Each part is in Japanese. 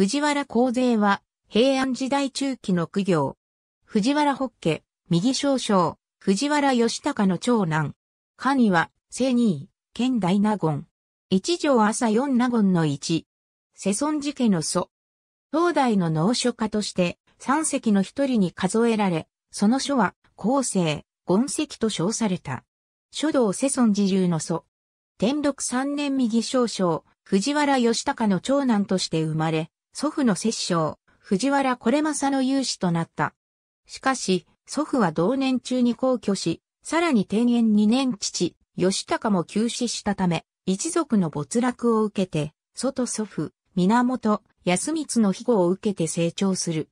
藤原光勢は、平安時代中期の苦行。藤原北家、右少将、藤原義高の長男。には、正二位、県大納言。一条朝四納言の一。世孫寺家の祖。東大の農書家として、三席の一人に数えられ、その書は、後世、権席と称された。書道世孫寺流の祖。天禄三年右少将、藤原義高の長男として生まれ、祖父の摂政、藤原これまさの勇士となった。しかし、祖父は同年中に皇居し、さらに定年2年父、義高も急死したため、一族の没落を受けて、祖と祖父、源、安光の庇護を受けて成長する。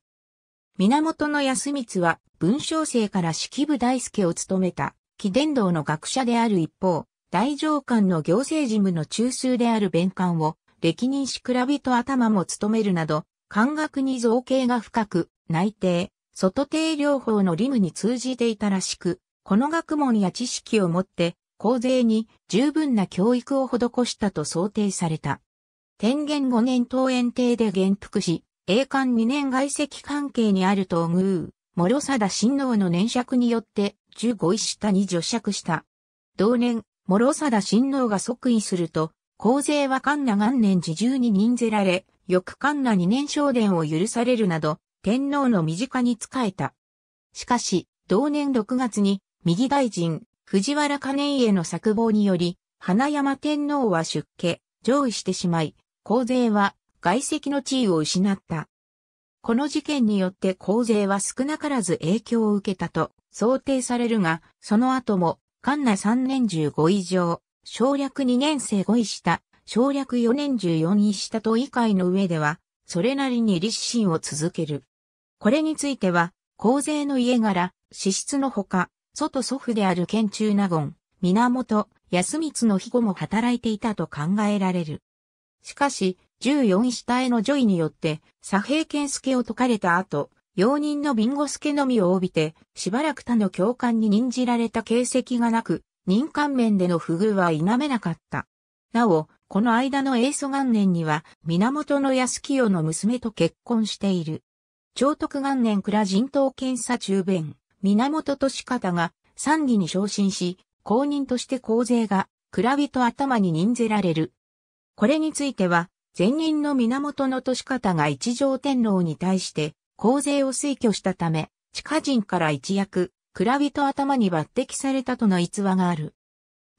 源の安光は文章生から式部大輔を務めた、貴伝道の学者である一方、大上官の行政事務の中枢である弁官を歴任しび人頭も務めるなど、漢学に造形が深く、内定、外定療法のリムに通じていたらしく、この学問や知識をもって、公税に十分な教育を施したと想定された。天元五年桃園帝で元服し、栄冠二年外籍関係にあると宮、諸貞親王の年爵によって十五位下に除爵した。同年、諸貞親王が即位すると、皇勢はカ奈元年時中に任ぜられ、翌カ奈二年昇殿を許されるなど、天皇の身近に仕えた。しかし、同年6月に、右大臣、藤原兼家の作謀により、花山天皇は出家、上位してしまい、皇勢は外籍の地位を失った。この事件によって皇勢は少なからず影響を受けたと想定されるが、その後も、カ奈三3年15以上、省略2年生5位下、省略4年14位下と以下の上では、それなりに立身を続ける。これについては、公税の家柄、資質のほか、外祖父である県中納言、源、安光の庇護も働いていたと考えられる。しかし、14位下への女位によって、左平健介を解かれた後、容認のビンゴ助のみを帯びて、しばらく他の教官に任じられた形跡がなく、任官面での不遇は否めなかった。なお、この間の英祖元年には、源康清の娘と結婚している。長徳元年倉人頭検査中弁、源利方が参議に昇進し、公認として公税が、蔵人頭に任ぜられる。これについては、前任の源利方が一条天皇に対して、公税を推挙したため、地下人から一躍、蔵人頭に抜擢されたとの逸話がある。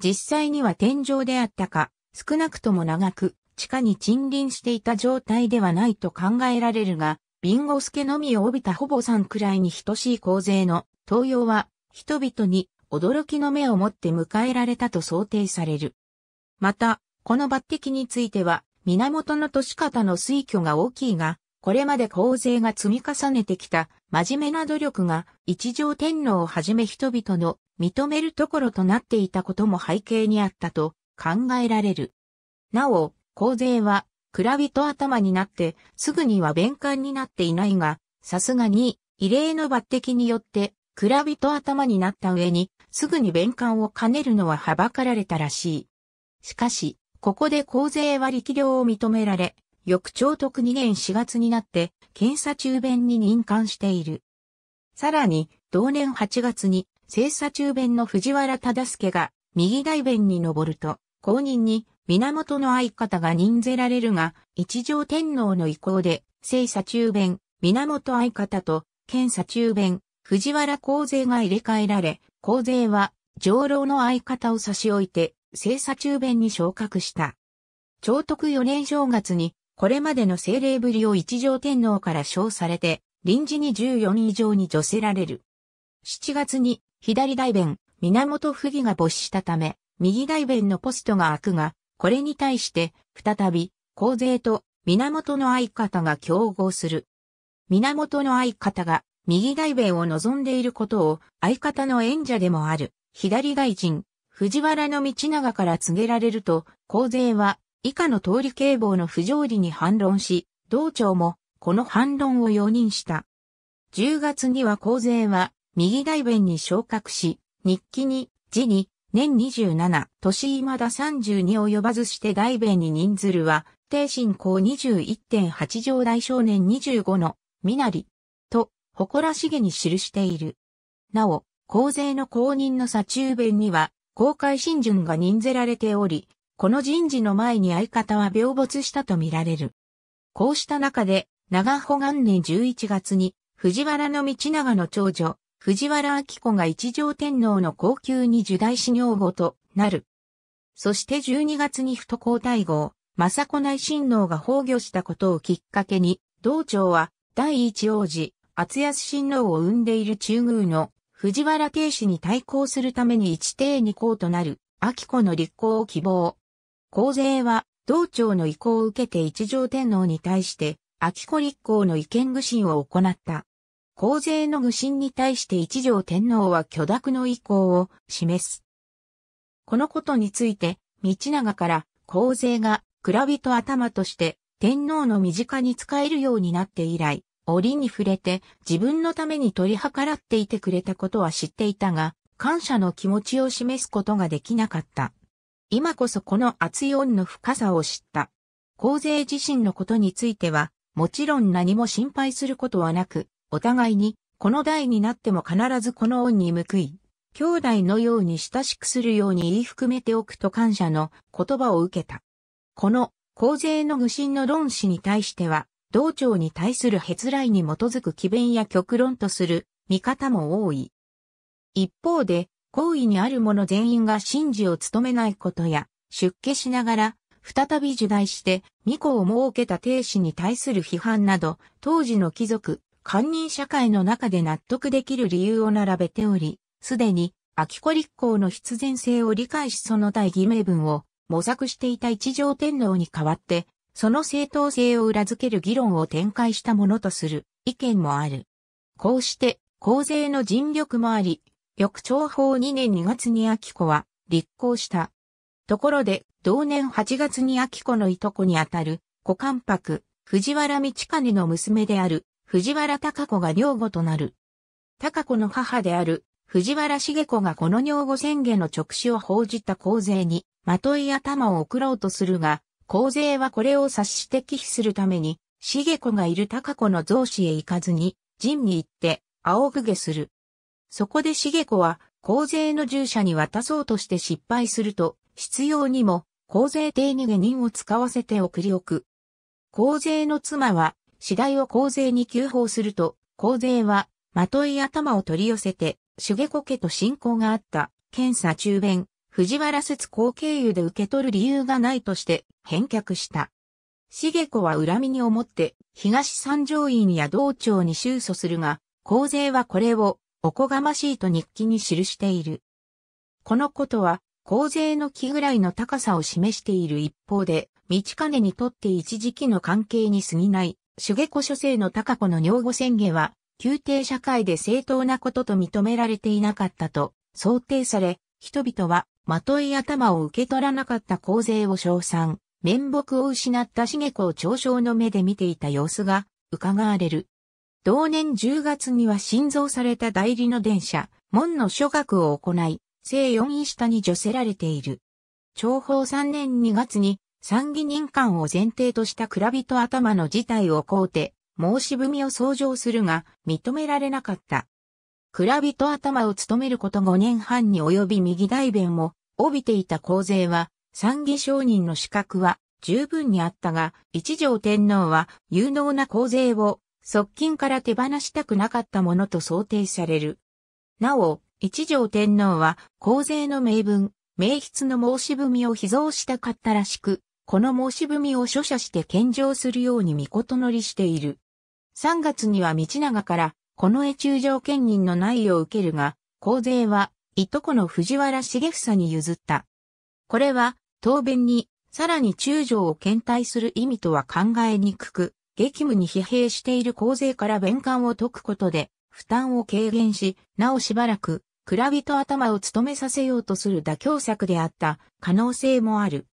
実際には天井であったか、少なくとも長く、地下に沈臨していた状態ではないと考えられるが、ビンゴスケのみを帯びたほぼ3くらいに等しい構勢の東洋は、人々に驚きの目を持って迎えられたと想定される。また、この抜擢については、源の年方の推挙が大きいが、これまで皇勢が積み重ねてきた真面目な努力が一条天皇をはじめ人々の認めるところとなっていたことも背景にあったと考えられる。なお、皇勢は蔵人頭になってすぐには弁官になっていないが、さすがに異例の抜擢によって蔵人頭になった上にすぐに弁官を兼ねるのははばかられたらしい。しかし、ここで皇勢は力量を認められ、翌朝徳2年4月になって、検査中弁に任官している。さらに、同年8月に、精査中弁の藤原忠介が、右大弁に上ると、後任に、源の相方が任ぜられるが、一条天皇の意向で、精査中弁、源相方と、検査中弁、藤原皇税が入れ替えられ、皇税は、上老の相方を差し置いて、精査中弁に昇格した。朝徳4年正月に、これまでの精霊ぶりを一条天皇から称されて、臨時に14以上に除せられる。7月に、左大弁、源不義が没したため、右大弁のポストが開くが、これに対して、再び、皇勢と源の相方が競合する。源の相方が、右大弁を望んでいることを、相方の演者でもある、左大臣、藤原道長から告げられると、皇勢は、以下の通り警棒の不条理に反論し、道庁もこの反論を容認した。10月には公勢は右大弁に昇格し、日記に、字に、年27、年未だ32及ばずして大弁に任ずるは、帝信公21.8条大少年25の、みなり、と、誇らしげに記している。なお、公勢の公認の左中弁には、公開新順が任ぜられており、この人事の前に相方は病没したとみられる。こうした中で、長保元年11月に、藤原道長の長女、藤原明子が一条天皇の後宮に受代死女後となる。そして12月に不皇太后、政子内親王が崩御したことをきっかけに、道長は第一王子、厚安親王を生んでいる中宮の藤原定氏に対抗するために一帝二皇となる、明子の立候を希望。皇勢は、道庁の意向を受けて一条天皇に対して、秋子立皇の意見具信を行った。皇勢の具信に対して一条天皇は許諾の意向を示す。このことについて、道長から皇勢が蔵人頭として天皇の身近に使えるようになって以来、折に触れて自分のために取り計らっていてくれたことは知っていたが、感謝の気持ちを示すことができなかった。今こそこの熱い恩の深さを知った。皇勢自身のことについては、もちろん何も心配することはなく、お互いに、この代になっても必ずこの恩に報い、兄弟のように親しくするように言い含めておくと感謝の言葉を受けた。この、皇勢の愚心の論旨に対しては、道長に対するら来に基づく奇弁や極論とする見方も多い。一方で、行為にある者全員が神事を務めないことや、出家しながら、再び受大して、巫女を設けた亭主に対する批判など、当時の貴族、官人社会の中で納得できる理由を並べており、すでに、秋子立候の必然性を理解しその大義名分を模索していた一条天皇に代わって、その正当性を裏付ける議論を展開したものとする意見もある。こうして、公税の尽力もあり、翌朝法2年2月に秋子は立候した。ところで、同年8月に秋子のいとこにあたる、古関白、藤原道兼の娘である、藤原隆子が女子となる。隆子の母である、藤原茂子がこの女子宣言の直視を報じた皇勢に、まとい頭を送ろうとするが、皇勢はこれを察して忌避するために、茂子がいる隆子の増子へ行かずに、陣に行って、仰ぐげする。そこで重子は、公税の従者に渡そうとして失敗すると、必要にも、公税邸に下人を使わせて送り置く。公税の妻は、次第を公税に急報すると、公税は、まとい頭を取り寄せて、重子家と親交があった、検査中弁、藤原節後経由で受け取る理由がないとして、返却した。重子は恨みに思って、東三条院や道庁に収訴するが、公税はこれをおこがましいと日記に記している。このことは、洪勢の木ぐらいの高さを示している一方で、道金にとって一時期の関係に過ぎない、主下子諸生の高子の女房宣言は、宮廷社会で正当なことと認められていなかったと想定され、人々は、まとい頭を受け取らなかった洪勢を称賛、面目を失った茂子を嘲笑の目で見ていた様子が、伺われる。同年10月には新造された代理の電車、門の諸学を行い、正四位下に除せられている。長宝3年2月に参議人間を前提とした蔵人頭の事態を肯うて、申し踏みを創上するが、認められなかった。蔵人頭を務めること5年半に及び右大弁を帯びていた公勢は、参議商人の資格は十分にあったが、一条天皇は有能な公勢を側近から手放したくなかったものと想定される。なお、一条天皇は、皇税の名分、名筆の申し文を秘蔵したかったらしく、この申し文を書写して献上するように見事乗りしている。3月には道長から、この絵中条兼任の内を受けるが、皇税は、いとこの藤原茂房に譲った。これは、答弁に、さらに中将を検体する意味とは考えにくく、激務に疲弊している洪税から弁官を解くことで、負担を軽減し、なおしばらく、蔵人頭を務めさせようとする妥協策であった可能性もある。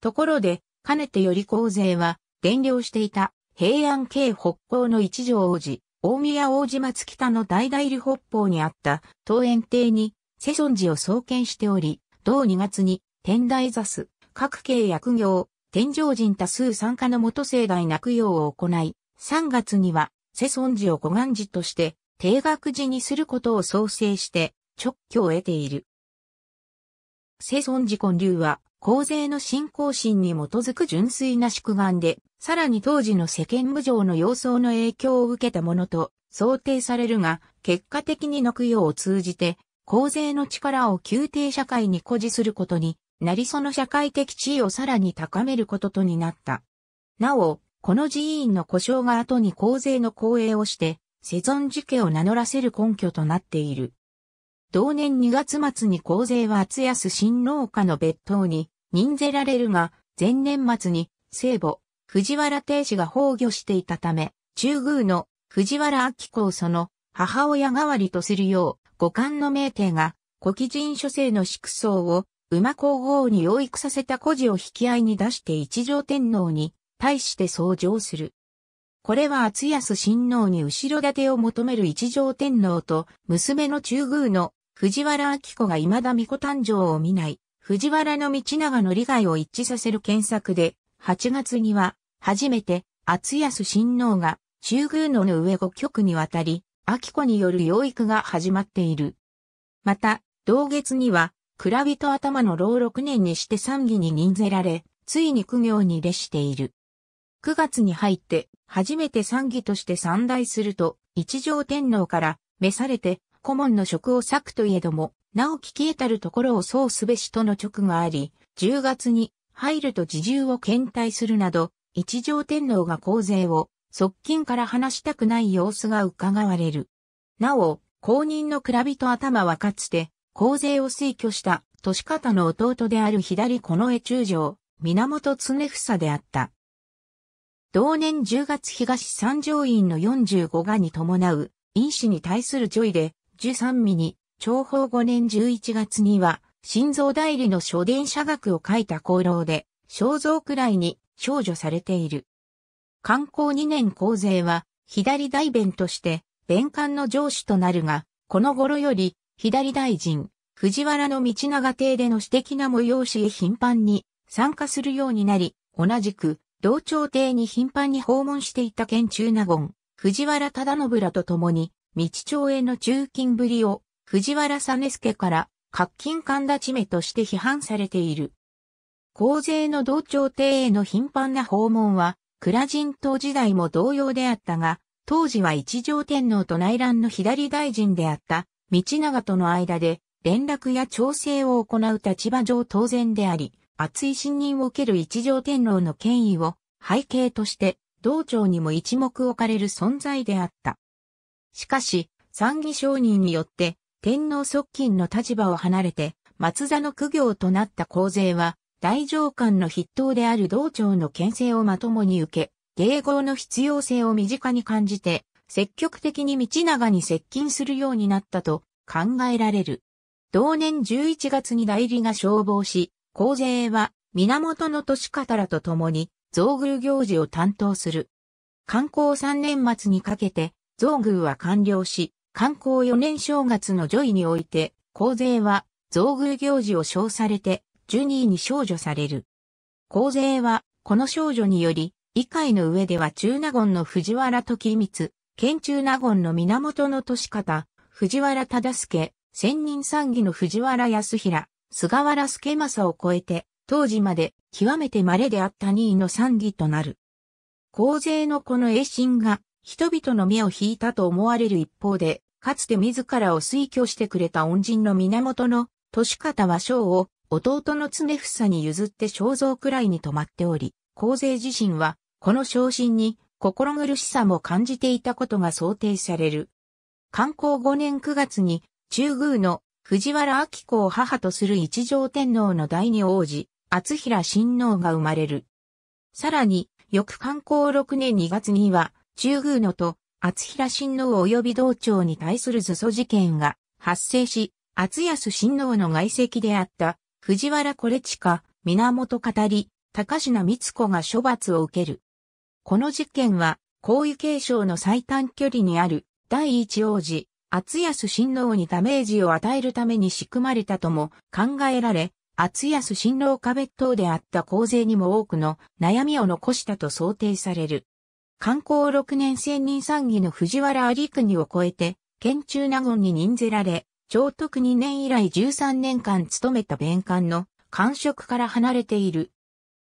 ところで、かねてより洪税は、伝領していた平安京北方の一条王子、大宮王子松北の大大理北方にあった東園邸に世尊寺を創建しており、同2月に天台座す、各系役業、天上人多数参加の元盛大くようを行い、3月には、世尊寺を古願寺として、定額寺にすることを創生して、直居を得ている。世尊寺建立は、皇税の信仰心に基づく純粋な祝願で、さらに当時の世間無常の様相の影響を受けたものと想定されるが、結果的に泣くようを通じて、皇税の力を宮廷社会に誇示することに成その社会的地位をさらに高めることとになった。なお、この寺院の故障が後に皇税の公営をして、世存寺家を名乗らせる根拠となっている。同年2月末に皇税は厚安新農家の別当に任ぜられるが、前年末に聖母、藤原定子が崩御していたため、中宮の藤原明子をその母親代わりとするよう、五感の名帝が古貴人書生の縮層を馬皇后に養育させた孤児を引き合いに出して一条天皇に対して相乗する。これは厚安親王に後ろ盾を求める一条天皇と娘の中宮の藤原明子が未だ巫女誕生を見ない藤原の道長の利害を一致させる検索で8月には初めて厚安親王が中宮の上五局にわたり明子による養育が始まっている。また同月には蔵人頭の老6年にして参議に任ぜられ、ついに苦行に列している。9月に入って、初めて参議として参大すると、一条天皇から召されて、顧問の職を割くといえども、なお聞き得たるところをそうすべしとの直があり、10月に入ると自重を検体するなど、一条天皇が皇勢を側近から話したくない様子が伺われる。なお、公認の蔵人頭はかつて、洪勢を推挙した、年方の弟である左近衛中将、源常房であった。同年10月東三条院の45画に伴う、院子に対する叙位で、十三位に、長宝5年11月には、心臓代理の書伝社学を書いた功労で、肖像くらいに、少女されている。観光2年洪勢は、左大弁として、弁官の上司となるが、この頃より、左大臣、藤原道長邸での私的な催しへ頻繁に参加するようになり、同じく、同朝廷に頻繁に訪問していた県中納言、藤原忠信らと共に、道長への中勤ぶりを、藤原実助から、活金神立ち目として批判されている。皇勢の同朝廷への頻繁な訪問は、倉人島時代も同様であったが、当時は一条天皇と内乱の左大臣であった、道長との間で連絡や調整を行う立場上当然であり、厚い信任を受ける一条天皇の権威を背景として道長にも一目置かれる存在であった。しかし、参議承認によって天皇側近の立場を離れて松座の苦行となった皇勢は大上官の筆頭である道長の牽制をまともに受け、迎合の必要性を身近に感じて、積極的に道長に接近するようになったと考えられる。同年11月に代理が消防し、皇勢は源の年方らと共に造宮行事を担当する。観光3年末にかけて造宮は完了し、観光4年正月のジョイにおいて、皇勢は造宮行事を称されて、ジュニーに少女される。皇勢は、この少女により、議会の上では中納言の藤原時光、県中納言の源の年方、藤原忠助、千人参議の藤原康平、菅原助政を超えて、当時まで極めて稀であった2位の参議となる。皇勢のこの栄心が人々の目を引いたと思われる一方で、かつて自らを推挙してくれた恩人の源の年方は将を弟の常房に譲って肖像くらいに止まっており、皇勢自身はこの昇進に心苦しさも感じていたことが想定される。観光5年9月に中宮の藤原明子を母とする一条天皇の第二王子、厚平親王が生まれる。さらに、翌観光6年2月には、中宮のと厚平親王及び道長に対する図書事件が発生し、厚安親王の外籍であった藤原これチカ、源語り、高品光子が処罰を受ける。この事件は、皇位継承の最短距離にある、第一王子、厚安親王にダメージを与えるために仕組まれたとも考えられ、厚安新郎壁等であった洪税にも多くの悩みを残したと想定される。観光6年千人参議の藤原有国を超えて、県中納言に任ぜられ、長徳2年以来13年間務めた弁官の官職から離れている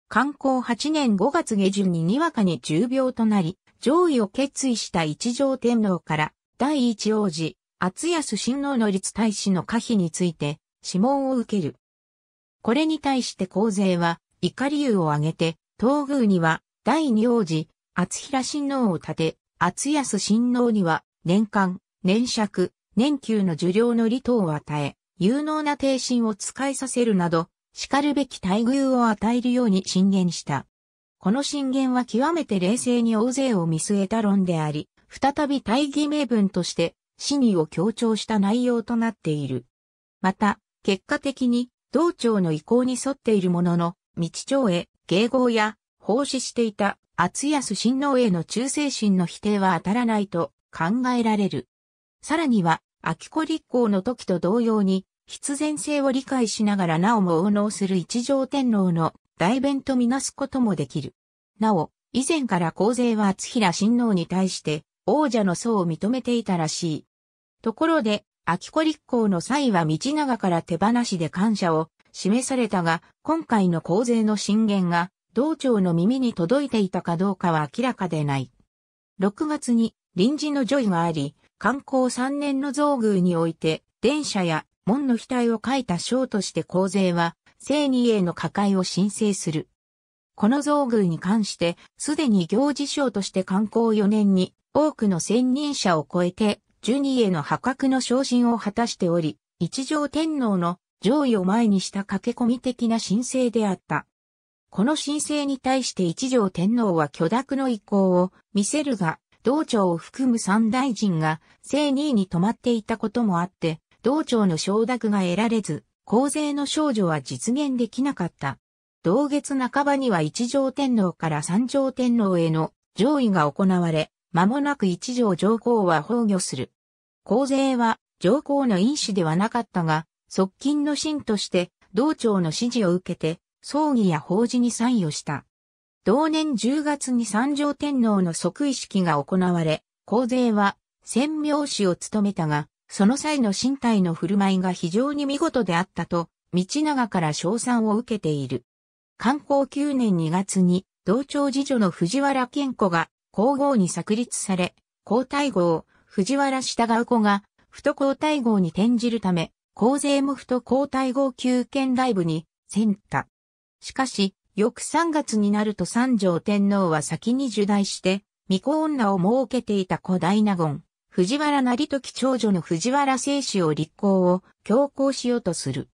観光8年5月下旬ににわかに重病となり、上位を決意した一条天皇から、第一王子、厚安親王の立太子の可否について、諮問を受ける。これに対して皇勢は、怒り理由を挙げて、東宮には、第二王子、厚平親王を立て、厚安親王には、年間、年尺、年休の受領の利等を与え、有能な帝臣を使いさせるなど、叱るべき待遇を与えるように進言した。この進言は極めて冷静に大勢を見据えた論であり、再び大義名分として、真意を強調した内容となっている。また、結果的に、道庁の意向に沿っているものの、道長へ、迎合や、奉仕していた、厚安親王への忠誠心の否定は当たらないと考えられる。さらには、秋子立候の時と同様に、必然性を理解しながらなおも応能する一条天皇の代弁とみなすこともできる。なお、以前から皇勢は厚平親王に対して王者の層を認めていたらしい。ところで、秋子立皇の際は道長から手放しで感謝を示されたが、今回の皇勢の進言が道長の耳に届いていたかどうかは明らかでない。6月に臨時の叙位があり、観光3年の造宮において、電車や門の額を書いた章として皇勢は、聖二への加解を申請する。この造遇に関して、すでに行事章として観光4年に、多くの専任者を超えて、ジュニへの破格の昇進を果たしており、一条天皇の上位を前にした駆け込み的な申請であった。この申請に対して一条天皇は許諾の意向を見せるが、道庁を含む三大臣が、正二位に止まっていたこともあって、道庁の承諾が得られず、皇税の少女は実現できなかった。同月半ばには一条天皇から三条天皇への上位が行われ、間もなく一条上皇は崩御する。皇税は上皇の因子ではなかったが、側近の臣として道庁の指示を受けて、葬儀や法事に参与した。同年10月に三条天皇の即位式が行われ、皇税は、千明師を務めたが、その際の身体の振る舞いが非常に見事であったと、道長から称賛を受けている。観光9年2月に、同調。次女の藤原健子が皇后に作立され、皇太后、藤原従う子が、太皇太后に転じるため、皇勢も太皇太后宮県ライブに、選た。しかし、翌3月になると三条天皇は先に受代して、御子女を設けていた古代納言、藤原成時長女の藤原清氏を立候を強行しようとする。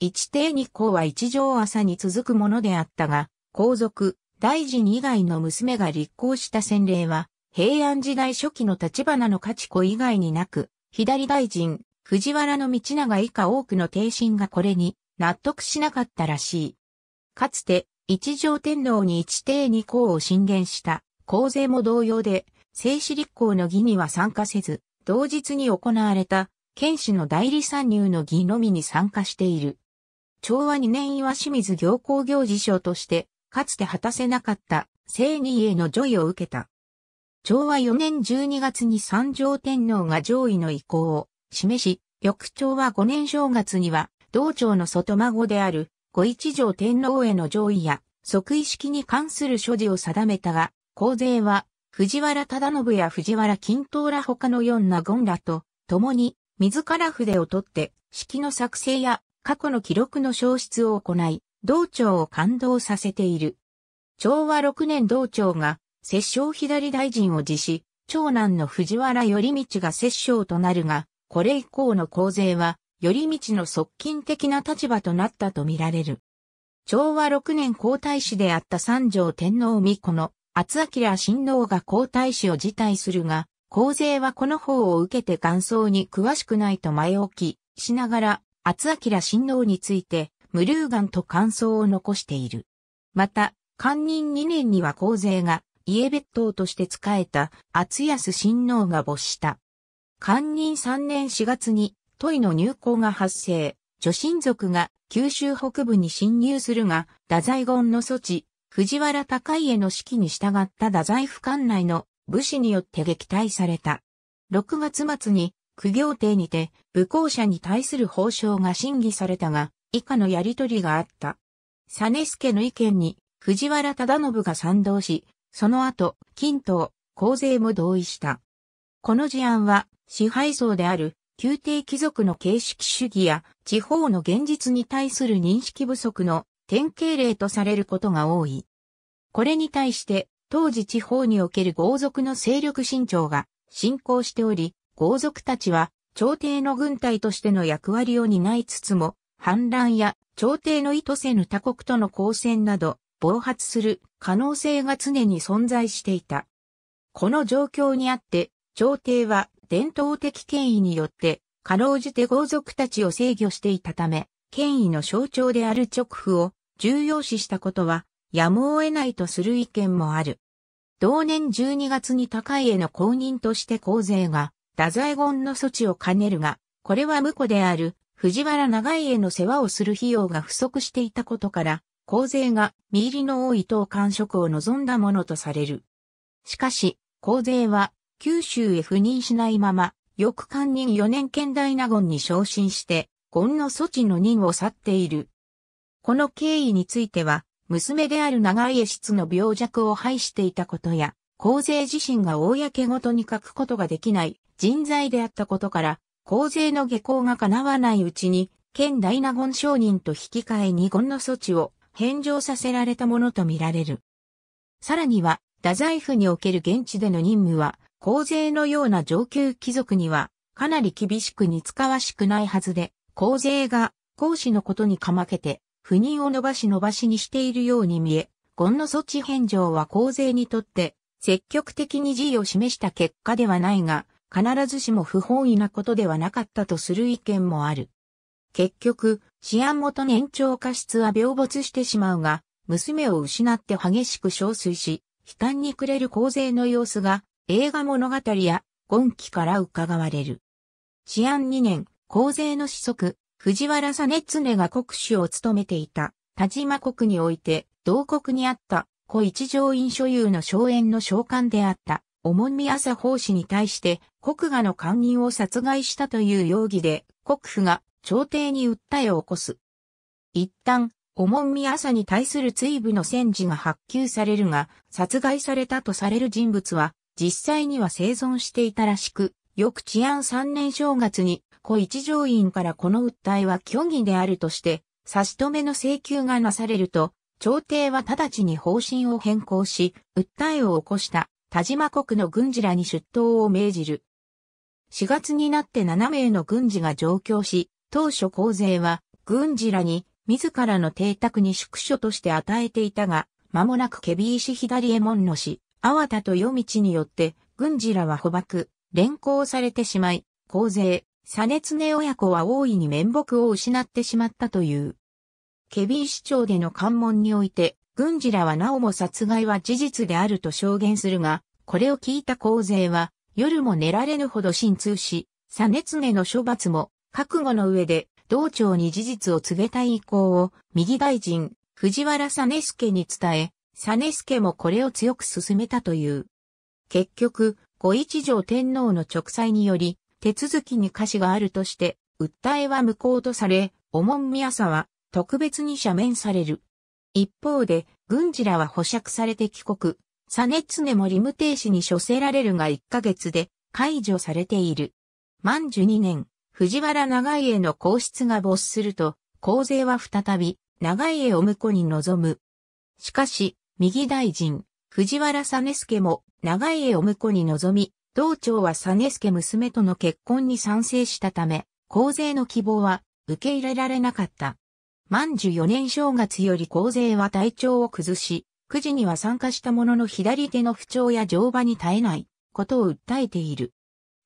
一帝二皇は一条朝に続くものであったが、皇族、大臣以外の娘が立候した先例は、平安時代初期の立花の勝子以外になく、左大臣、藤原の道長以下多くの帝臣がこれに納得しなかったらしい。かつて、一条天皇に一帝二皇を進言した、皇勢も同様で、政史立候の儀には参加せず、同日に行われた、県市の代理参入の儀のみに参加している。昭和2年岩清水行幸行事賞として、かつて果たせなかった、正義への助位を受けた。昭和4年12月に三条天皇が上位の意向を示し、翌朝は5年正月には、道朝の外孫である、五一条天皇への上位や、即位式に関する所持を定めたが、皇勢は藤原忠信や藤原均等ら他の四名言らと、共に、自ら筆を取って、式の作成や過去の記録の消失を行い、道長を感動させている。昭和6年道長が、摂政左大臣を辞し、長男の藤原頼道が摂政となるが、これ以降の洪勢は、頼道の側近的な立場となったとみられる。昭和6年皇太子であった三条天皇巫子の厚明新郎が皇太子を辞退するが、皇勢はこの方を受けて感想に詳しくないと前置きしながら、厚明新郎について、無流眼と感想を残している。また、官任2年には皇勢が、家別当として仕えた厚安新郎が没した。官任3年4月に、トイの入港が発生、女神族が九州北部に侵入するが、太宰言の措置、藤原高家の指揮に従った太宰府管内の武士によって撃退された。6月末に苦行帝にて武功者に対する報奨が審議されたが、以下のやりとりがあった。サネスケの意見に藤原忠信が賛同し、その後、金と公税も同意した。この事案は支配層である宮廷貴族の形式主義や地方の現実に対する認識不足の典型例とされることが多い。これに対して、当時地方における豪族の勢力伸長が進行しており、豪族たちは朝廷の軍隊としての役割を担いつつも、反乱や朝廷の意図せぬ他国との交戦など、暴発する可能性が常に存在していた。この状況にあって、朝廷は伝統的権威によって、かろうじて豪族たちを制御していたため、権威の象徴である直布を重要視したことは、やむを得ないとする意見もある。同年12月に高家の公認として公税が、太宰言の措置を兼ねるが、これは婿である藤原長への世話をする費用が不足していたことから、公税が身入りの多い等官職を望んだものとされる。しかし、公税は九州へ赴任しないまま、翌官任4年県大納言に昇進して、言の措置の任を去っている。この経緯については、娘である長家室の病弱を排していたことや、皇勢自身が公ごとに書くことができない人材であったことから、皇勢の下校が叶わないうちに、県大納言商人と引き換え二言の措置を返上させられたものとみられる。さらには、太宰府における現地での任務は、皇勢のような上級貴族には、かなり厳しく似つかわしくないはずで、皇勢が、皇子のことにかまけて、不妊を伸ばし伸ばしにしているように見え、ゴンの措置返上は公税にとって、積極的に辞意を示した結果ではないが、必ずしも不本意なことではなかったとする意見もある。結局、治安元年長過失は病没してしまうが、娘を失って激しく憔悴し、悲嘆に暮れる洪勢の様子が映画物語や今期から伺われる。治安2年、洪勢の子息、藤原実常が国主を務めていた田島国において、同国にあった古一条院所有の荘園の召喚であった、重み朝法師に対して、国画の官人を殺害したという容疑で、国府が朝廷に訴えを起こす。一旦、重み朝に対する追部の戦時が発給されるが、殺害されたとされる人物は、実際には生存していたらしく、翌治安3年正月に小一条院からこの訴えは虚偽であるとして、差し止めの請求がなされると、朝廷は直ちに方針を変更し、訴えを起こした田島国の軍事らに出頭を命じる。4月になって7名の軍事が上京し、当初皇勢は軍事らに自らの邸宅に宿所として与えていたが、間もなくケビ石左へ衛門の氏、あ田と夜道によって軍事らは捕獲、連行されてしまい、皇勢、ツネ親子は大いに面目を失ってしまったという。ケビン市長での関門において、軍事らはなおも殺害は事実であると証言するが、これを聞いた洪勢は、夜も寝られぬほど心痛し、ツネの処罰も、覚悟の上で、道庁に事実を告げたい意向を、右大臣、藤原スケに伝え、スケもこれを強く進めたという。結局、ご一条天皇の直裁により、手続きに瑕疵があるとして、訴えは無効とされ、おもんみやさは特別に赦免される。一方で、軍事らは保釈されて帰国、実常もリム停止に処せられるが1ヶ月で解除されている。満寿2年、藤原長家の皇室が没すると、皇勢は再び、長家を婿に臨む。しかし、右大臣、藤原実助も長家を婿に臨み、道長はス助娘との結婚に賛成したため、皇勢の希望は受け入れられなかった。万寿四年正月より皇勢は体調を崩し、九時には参加したものの左手の不調や乗馬に耐えないことを訴えている。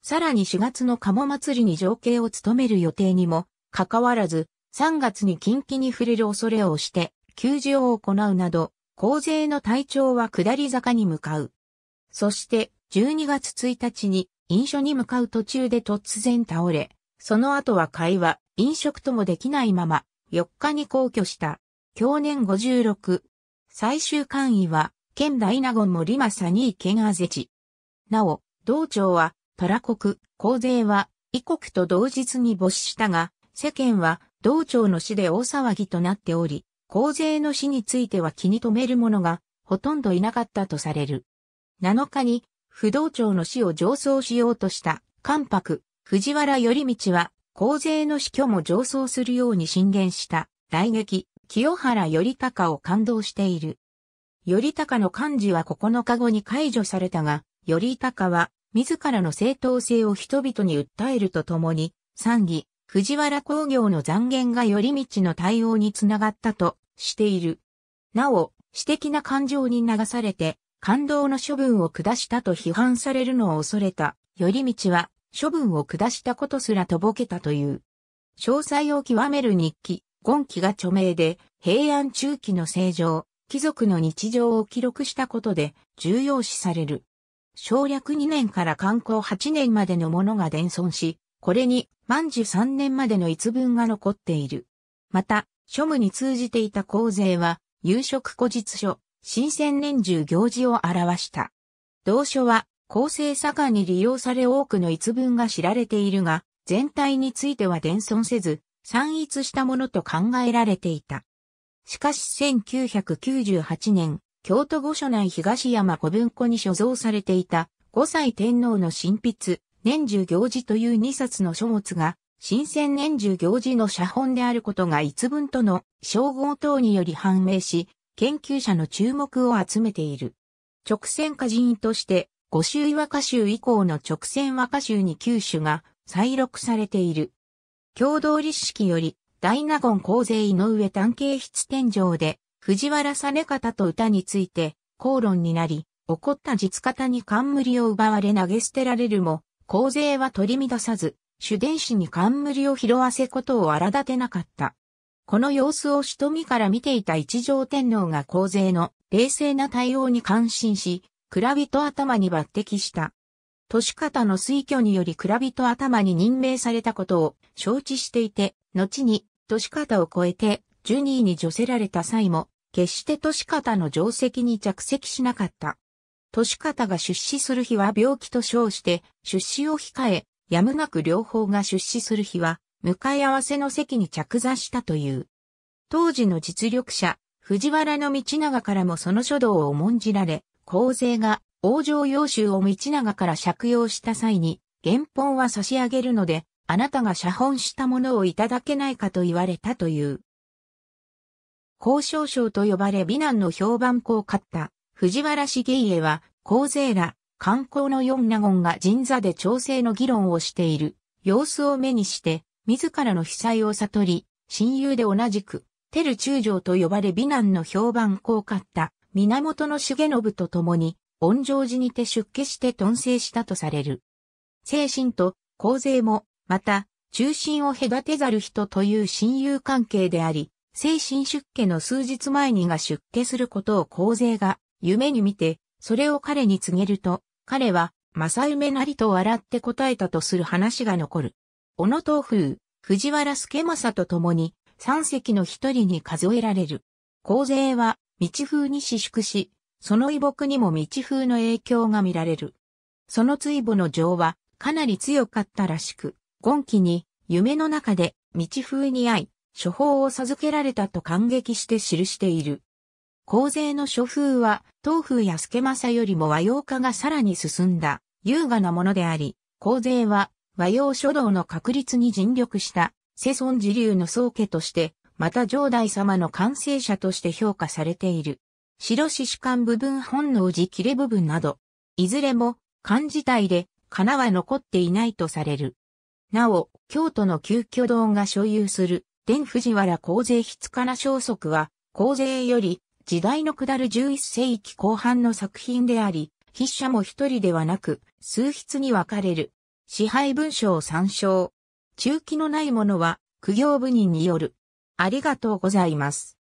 さらに4月の鴨祭りに情景を務める予定にも、かかわらず、3月に近畿に触れる恐れをして、休場を行うなど、皇勢の体調は下り坂に向かう。そして、12月1日に飲酒に向かう途中で突然倒れ、その後は会話、飲食ともできないまま、4日に皇居した。去年56。最終官位は、県大納言森政に県あぜち。なお、道庁は、虎国、皇勢は、異国と同日に没したが、世間は、道庁の死で大騒ぎとなっており、皇勢の死については気に留める者が、ほとんどいなかったとされる。7日に、不動庁の死を上奏しようとした関白、藤原頼道は、皇勢の死去も上奏するように進言した、来劇、清原頼高を感動している。頼高の漢字は9日後に解除されたが、頼高は、自らの正当性を人々に訴えるとともに、賛議、藤原工業の残言が頼道の対応につながったとしている。なお、私的な感情に流されて、感動の処分を下したと批判されるのを恐れた、頼道は処分を下したことすらとぼけたという。詳細を極める日記、今期が著名で、平安中期の正常、貴族の日常を記録したことで重要視される。省略2年から観光8年までのものが伝存し、これに万寿3年までの逸文が残っている。また、書務に通じていた洪税は、夕食古日書、新鮮年中行事を表した。同書は、構成盛んに利用され多くの逸文が知られているが、全体については伝存せず、散逸したものと考えられていた。しかし1998年、京都御所内東山古文庫に所蔵されていた、五歳天皇の新筆、年中行事という二冊の書物が、新鮮年中行事の写本であることが逸文との称号等により判明し、研究者の注目を集めている。直線歌人として、五州和歌集以降の直線和歌集に九首が再録されている。共同立式より、大納言皇勢井上探偵室天井で、藤原実方と歌について、口論になり、怒った実方に冠を奪われ投げ捨てられるも、皇勢は取り乱さず、主伝子に冠を拾わせことを荒立てなかった。この様子を瞳から見ていた一条天皇が皇勢の冷静な対応に感心し、蔵人頭に抜擢した。年方の推挙により蔵人頭に任命されたことを承知していて、後に年方を超えてジュニーに除せられた際も、決して年方の定席に着席しなかった。年方が出資する日は病気と称して、出資を控え、やむなく両方が出資する日は、向かい合わせの席に着座したという。当時の実力者、藤原道長からもその書道を重んじられ、皇勢が王城要衆を道長から借用した際に、原本は差し上げるので、あなたが写本したものをいただけないかと言われたという。交渉賞と呼ばれ美男の評判校を買った藤原茂家は、皇勢ら観光の四納言が神座で調整の議論をしている様子を目にして、自らの被災を悟り、親友で同じく、テル中将と呼ばれ美男の評判高かった源重信と共に、恩城寺にて出家して遁世したとされる。精神と皇勢も、また、中心を隔てざる人という親友関係であり、精神出家の数日前にが出家することを皇勢が夢に見て、それを彼に告げると、彼は、正夢なりと笑って答えたとする話が残る。小野東風、藤原助政と共に、三席の一人に数えられる。洪勢は、道風に私縮し、その遺木にも道風の影響が見られる。その追母の情は、かなり強かったらしく、今期に、夢の中で、道風に会い、処方を授けられたと感激して記している。洪勢の処風は、東風や助政よりも和洋化がさらに進んだ、優雅なものであり、洪勢は、和洋書道の確立に尽力した世尊自流の宗家として、また上代様の完成者として評価されている。白獅子館部分本能寺切れ部分など、いずれも漢自体で金は残っていないとされる。なお、京都の旧居堂が所有する、伝藤原皇税筆から消息は、皇税より時代の下る11世紀後半の作品であり、筆者も一人ではなく、数筆に分かれる。支配文書を参照。中期のないものは、苦行部人による。ありがとうございます。